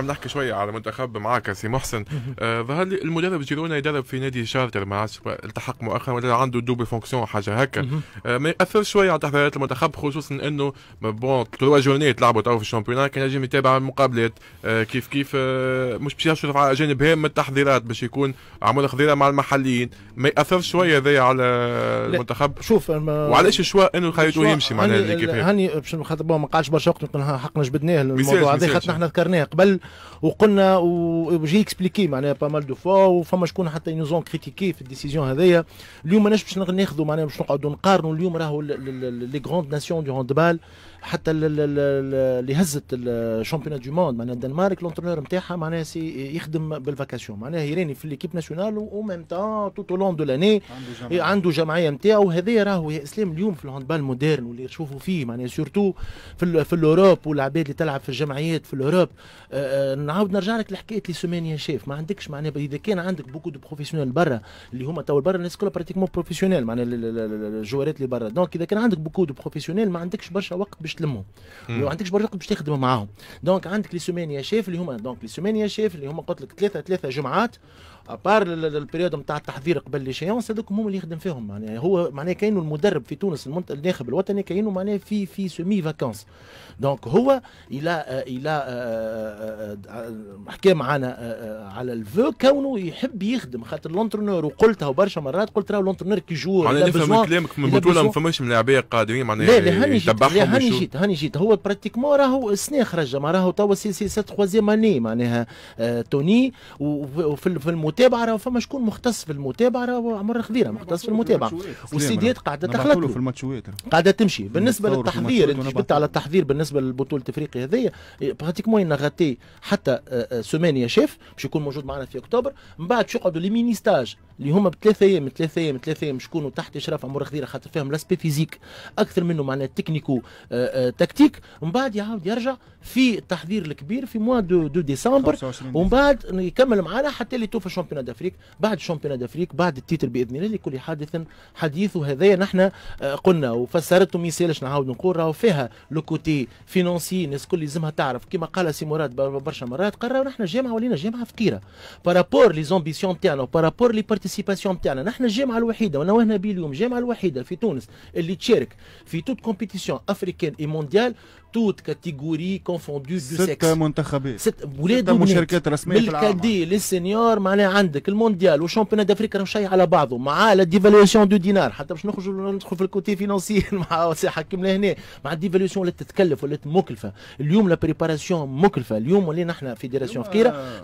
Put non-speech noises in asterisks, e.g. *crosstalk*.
نحب نحكي شويه على منتخب معك سي محسن آه ظهر لي المدرب جيرونا يدرب في نادي شارتر ما التحق مؤخرا ولا عنده دوبل فونكسيون حاجه هكا آه ما ياثر شويه على تحضيرات المنتخب خصوصا انه بون تروا جورنيت لعبوا تو في الشامبيون كان يجم يتابع المقابلات آه كيف كيف آه مش باش يشرف على جانب هام من التحضيرات باش يكون عمل خضيره مع المحليين ما ياثر شويه ذا على المنتخب شوف وعلاش الشواء انه خليته يمشي معناها هاني باش خاطر ما قعدش برشا وقت حقنا جبدناه الموضوع هذا خاطر احنا ذكرناه قبل وقلنا وجي اكسبليكي معناها با مال دو فوا وفما شكون حتى نوزون كريتيكي في الديسيزيون هذايا اليوم ماناش باش ناخذوا معناها باش نقعدوا نقارنوا اليوم راهو لي غروند ناسيون دو هاندبال حتى اللي هزت الشامبيون دو موند معناها الدنمارك لونترونور نتاعها معناها سي يخدم بالفاكاسيون معناها يراني في ليكيب ناسيونال او ميم تان توت لون دو لاني عنده جمعيه إيه، نتاعو هذايا راهو يا اسلام اليوم في الهاندبال موديرن واللي نشوفوا فيه معناها سورتو في, في الاوروب والعباد اللي تلعب في الجمعيات في الاوروب آه, آه، آه، نعاود نرجع لك لحكايه لي سومان يا شيف ما عندكش معناها اذا كان عندك بوكو دو بروفيسيونيل برا اللي هما تو برا الناس كلها براتيكمون بروفيسيونيل معناها الجوارات اللي برا دونك اذا كان عندك بوكو دو بروفيسيونيل ما عندكش برشا وقت باش تلمهم ما عندكش برشا وقت باش تخدم معاهم دونك عندك لي سومان يا شيف اللي هما دونك لي سومان يا شيف اللي هما قلت لك ثلاثه ثلاثه جمعات ابار البريود نتاع التحضير قبل لي شيونس هذوك هما اللي يخدم فيهم معناها يعني هو معناها كاينه المدرب في تونس الناخب الوطني كاينه معناها في في سمي فاكونس دونك هو الى الى آه، آه، آه، حكى معنا على الفو كونه يحب يخدم خاطر لونترونور وقلتها برشا مرات قلت راه لونترونور كي جو معناها نفهم كلامك من بطوله ما فماش لاعبيه قادرين معناها لا لا هاني جيت لا هاني جيت هاني جيت هو براتيكمون راهو سنة خرج راهو توا سي سي سي تخوازيام اني معناها توني وفي المت المتابعه راه فما شكون مختص في المتابعه عمر خضيره مختص في المتابعه والسيديات قاعده تخلط في قاعده تمشي بالنسبه للتحضير انت جبت على التحضير بالنسبه للبطوله افريقيا هذيا براتيكمون نغطي حتى آه، آه، سومانيا شيف باش يكون موجود معنا في اكتوبر من بعد شو يقعدوا لي ميني ستاج اللي هما بثلاثه ايام ثلاثه ايام ثلاثه ايام شكونوا تحت اشراف امور خضيره خاطر فيهم لاسبي فيزيك اكثر منه معناها تكنيكو آه، آه، تكتيك ومن بعد يعاود يرجع في التحضير الكبير في موا دو, دو ديسمبر ومن بعد يكمل معنا حتى اللي توفى شامبيون دافريك بعد شامبيون دافريك بعد التيتر باذن الله لكل حادث حديث وهذايا نحن آه، قلنا وفسرت ما يسالش نعاود نقول راهو فيها لو كوتي فينونسي الناس الكل لازمها تعرف كما قال سي مراد برشا مرات قرروا نحن جامعه ولينا جامعه فقيره بارابور لي زومبيسيون تاعنا وبارابور لي بارتيسيباسيون تاعنا نحن الجامعه الوحيده وهنا به اليوم الجامعه الوحيده في تونس اللي تشارك في توت كومبيتيسيون افريكان اي مونديال توت كاتيجوري كونفوندو دو سيكس ست منتخبات ست ولاد مشاركات رسميه في العالم بالكادي للسينيور معناها عندك المونديال والشامبيون دافريكا شيء على بعضه مع لا ديفالواسيون دو دينار حتى باش نخرجوا ندخل في الكوتي فينونسي *laughs* مع سي كامله هنا مع الديفالواسيون ولات تتكلف ولات مكلفه اليوم لا بريباراسيون مكلفه اليوم ولينا احنا فيدراسيون فقيره